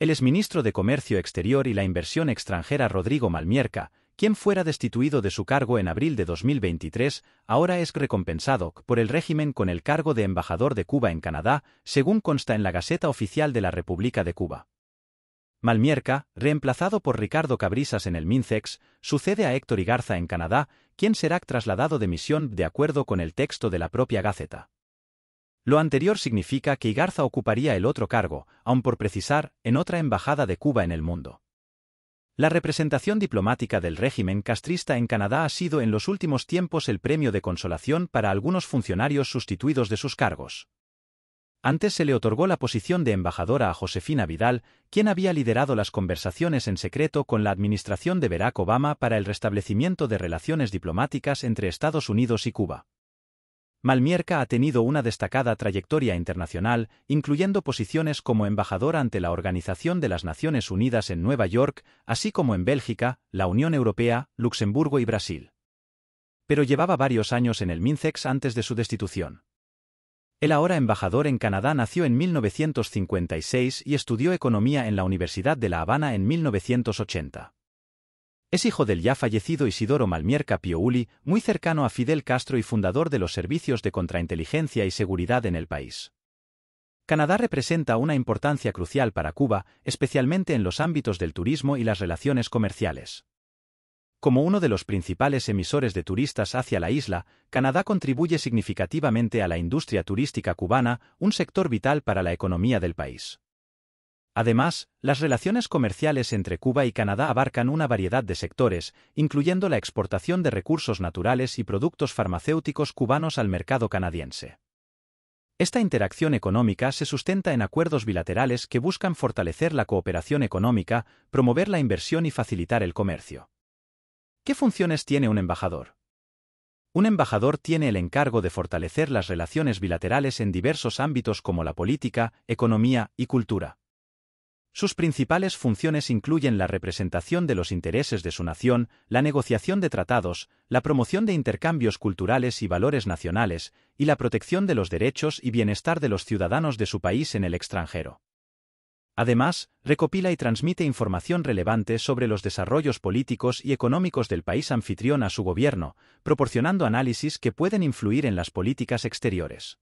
El exministro de Comercio Exterior y la Inversión Extranjera Rodrigo Malmierca, quien fuera destituido de su cargo en abril de 2023, ahora es recompensado por el régimen con el cargo de embajador de Cuba en Canadá, según consta en la Gaceta Oficial de la República de Cuba. Malmierca, reemplazado por Ricardo Cabrisas en el MINCEX, sucede a Héctor Igarza en Canadá, quien será trasladado de misión de acuerdo con el texto de la propia Gaceta. Lo anterior significa que Igarza ocuparía el otro cargo, aun por precisar, en otra embajada de Cuba en el mundo. La representación diplomática del régimen castrista en Canadá ha sido en los últimos tiempos el premio de consolación para algunos funcionarios sustituidos de sus cargos. Antes se le otorgó la posición de embajadora a Josefina Vidal, quien había liderado las conversaciones en secreto con la administración de Barack Obama para el restablecimiento de relaciones diplomáticas entre Estados Unidos y Cuba. Malmierka ha tenido una destacada trayectoria internacional, incluyendo posiciones como embajador ante la Organización de las Naciones Unidas en Nueva York, así como en Bélgica, la Unión Europea, Luxemburgo y Brasil. Pero llevaba varios años en el MINCEX antes de su destitución. El ahora embajador en Canadá nació en 1956 y estudió economía en la Universidad de La Habana en 1980. Es hijo del ya fallecido Isidoro Malmierca Piouli, muy cercano a Fidel Castro y fundador de los servicios de contrainteligencia y seguridad en el país. Canadá representa una importancia crucial para Cuba, especialmente en los ámbitos del turismo y las relaciones comerciales. Como uno de los principales emisores de turistas hacia la isla, Canadá contribuye significativamente a la industria turística cubana, un sector vital para la economía del país. Además, las relaciones comerciales entre Cuba y Canadá abarcan una variedad de sectores, incluyendo la exportación de recursos naturales y productos farmacéuticos cubanos al mercado canadiense. Esta interacción económica se sustenta en acuerdos bilaterales que buscan fortalecer la cooperación económica, promover la inversión y facilitar el comercio. ¿Qué funciones tiene un embajador? Un embajador tiene el encargo de fortalecer las relaciones bilaterales en diversos ámbitos como la política, economía y cultura. Sus principales funciones incluyen la representación de los intereses de su nación, la negociación de tratados, la promoción de intercambios culturales y valores nacionales, y la protección de los derechos y bienestar de los ciudadanos de su país en el extranjero. Además, recopila y transmite información relevante sobre los desarrollos políticos y económicos del país anfitrión a su gobierno, proporcionando análisis que pueden influir en las políticas exteriores.